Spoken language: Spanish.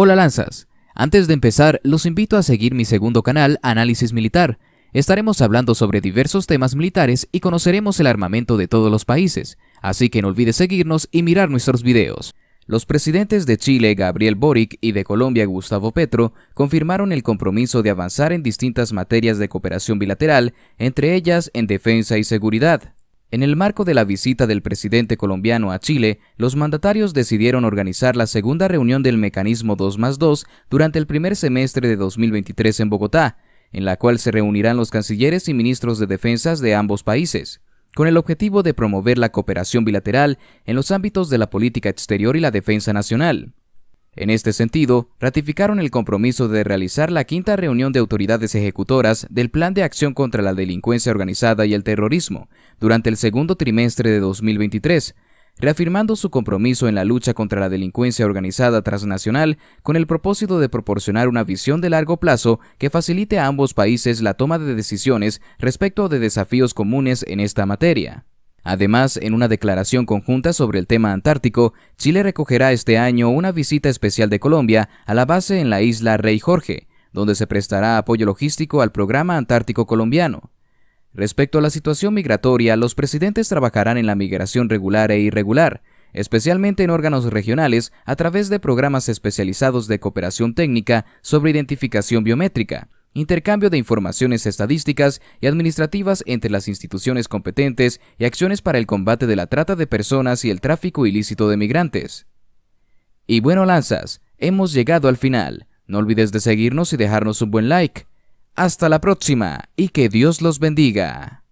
Hola Lanzas, antes de empezar los invito a seguir mi segundo canal Análisis Militar. Estaremos hablando sobre diversos temas militares y conoceremos el armamento de todos los países, así que no olvides seguirnos y mirar nuestros videos. Los presidentes de Chile Gabriel Boric y de Colombia Gustavo Petro confirmaron el compromiso de avanzar en distintas materias de cooperación bilateral, entre ellas en defensa y seguridad. En el marco de la visita del presidente colombiano a Chile, los mandatarios decidieron organizar la segunda reunión del mecanismo 2 más durante el primer semestre de 2023 en Bogotá, en la cual se reunirán los cancilleres y ministros de defensas de ambos países, con el objetivo de promover la cooperación bilateral en los ámbitos de la política exterior y la defensa nacional. En este sentido, ratificaron el compromiso de realizar la quinta reunión de autoridades ejecutoras del Plan de Acción contra la Delincuencia Organizada y el Terrorismo durante el segundo trimestre de 2023, reafirmando su compromiso en la lucha contra la delincuencia organizada transnacional con el propósito de proporcionar una visión de largo plazo que facilite a ambos países la toma de decisiones respecto de desafíos comunes en esta materia. Además, en una declaración conjunta sobre el tema antártico, Chile recogerá este año una visita especial de Colombia a la base en la isla Rey Jorge, donde se prestará apoyo logístico al programa antártico colombiano. Respecto a la situación migratoria, los presidentes trabajarán en la migración regular e irregular, especialmente en órganos regionales a través de programas especializados de cooperación técnica sobre identificación biométrica, intercambio de informaciones estadísticas y administrativas entre las instituciones competentes y acciones para el combate de la trata de personas y el tráfico ilícito de migrantes. Y bueno, lanzas, hemos llegado al final. No olvides de seguirnos y dejarnos un buen like. Hasta la próxima y que Dios los bendiga.